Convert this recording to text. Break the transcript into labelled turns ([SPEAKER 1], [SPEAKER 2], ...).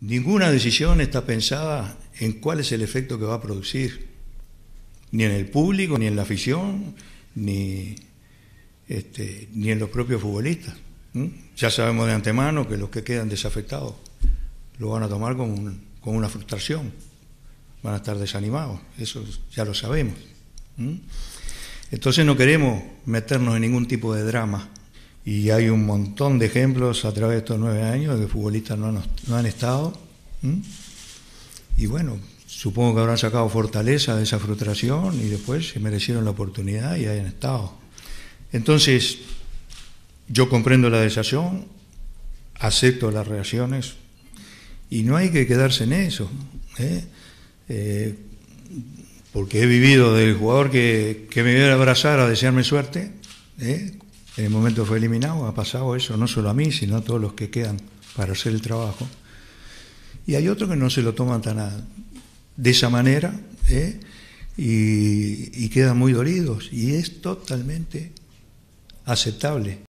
[SPEAKER 1] Ninguna decisión está pensada en cuál es el efecto que va a producir, ni en el público, ni en la afición, ni, este, ni en los propios futbolistas. Ya sabemos de antemano que los que quedan desafectados lo van a tomar con, con una frustración, van a estar desanimados, eso ya lo sabemos. Entonces no queremos meternos en ningún tipo de drama y hay un montón de ejemplos a través de estos nueve años de futbolistas no han, estado. Y bueno, supongo que habrán sacado fortaleza de esa frustración y después se merecieron la oportunidad y hayan estado. Entonces, yo comprendo la desazón, acepto las reacciones y no hay que quedarse en eso. ¿eh? Eh, porque he vivido del jugador que, me viene a abrazar a desearme suerte, ¿eh? en el momento fue eliminado, ha pasado eso, no solo a mí, sino a todos los que quedan para hacer el trabajo. Y hay otros que no se lo toman tan a, de esa manera
[SPEAKER 2] ¿eh? y, y quedan muy dolidos. Y es totalmente aceptable.